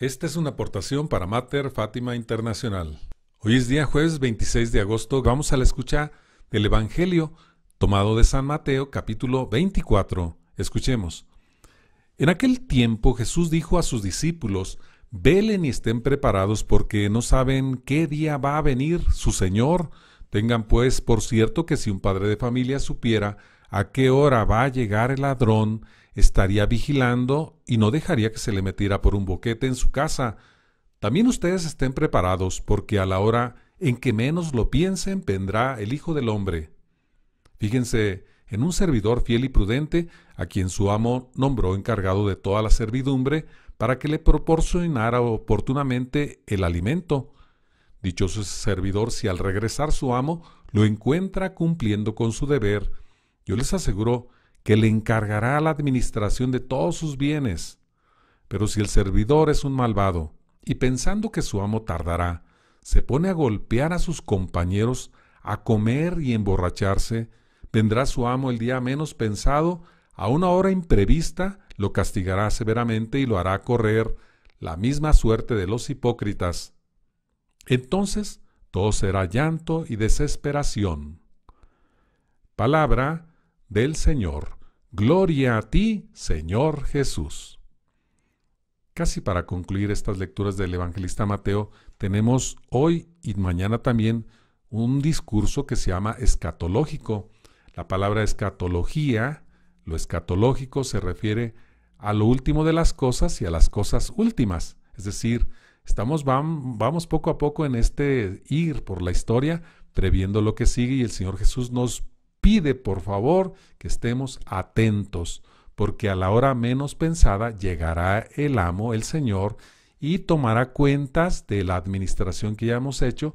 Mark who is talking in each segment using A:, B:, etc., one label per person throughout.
A: Esta es una aportación para Mater Fátima Internacional. Hoy es día jueves 26 de agosto. Vamos a la escucha del Evangelio tomado de San Mateo capítulo 24. Escuchemos. En aquel tiempo Jesús dijo a sus discípulos, Velen y estén preparados porque no saben qué día va a venir su Señor. Tengan pues por cierto que si un padre de familia supiera a qué hora va a llegar el ladrón, estaría vigilando y no dejaría que se le metiera por un boquete en su casa. También ustedes estén preparados, porque a la hora en que menos lo piensen vendrá el Hijo del Hombre. Fíjense en un servidor fiel y prudente, a quien su amo nombró encargado de toda la servidumbre, para que le proporcionara oportunamente el alimento. Dichoso ese servidor si al regresar su amo lo encuentra cumpliendo con su deber, yo les aseguro que le encargará la administración de todos sus bienes. Pero si el servidor es un malvado, y pensando que su amo tardará, se pone a golpear a sus compañeros, a comer y emborracharse, vendrá su amo el día menos pensado, a una hora imprevista, lo castigará severamente y lo hará correr la misma suerte de los hipócritas. Entonces todo será llanto y desesperación. Palabra del Señor. Gloria a ti, Señor Jesús. Casi para concluir estas lecturas del evangelista Mateo, tenemos hoy y mañana también un discurso que se llama escatológico. La palabra escatología, lo escatológico se refiere a lo último de las cosas y a las cosas últimas. Es decir, estamos vamos poco a poco en este ir por la historia, previendo lo que sigue y el Señor Jesús nos pide por favor que estemos atentos, porque a la hora menos pensada llegará el amo, el Señor, y tomará cuentas de la administración que ya hemos hecho.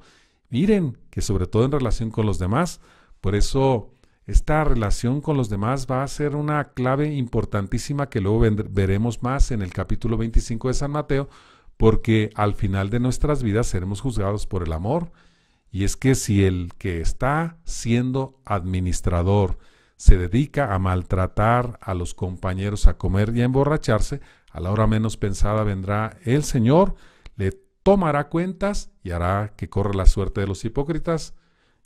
A: Miren, que sobre todo en relación con los demás, por eso esta relación con los demás va a ser una clave importantísima que luego veremos más en el capítulo 25 de San Mateo, porque al final de nuestras vidas seremos juzgados por el amor y es que si el que está siendo administrador se dedica a maltratar a los compañeros, a comer y a emborracharse, a la hora menos pensada vendrá el Señor, le tomará cuentas y hará que corra la suerte de los hipócritas,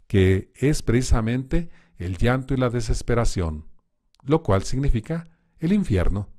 A: que es precisamente el llanto y la desesperación, lo cual significa el infierno.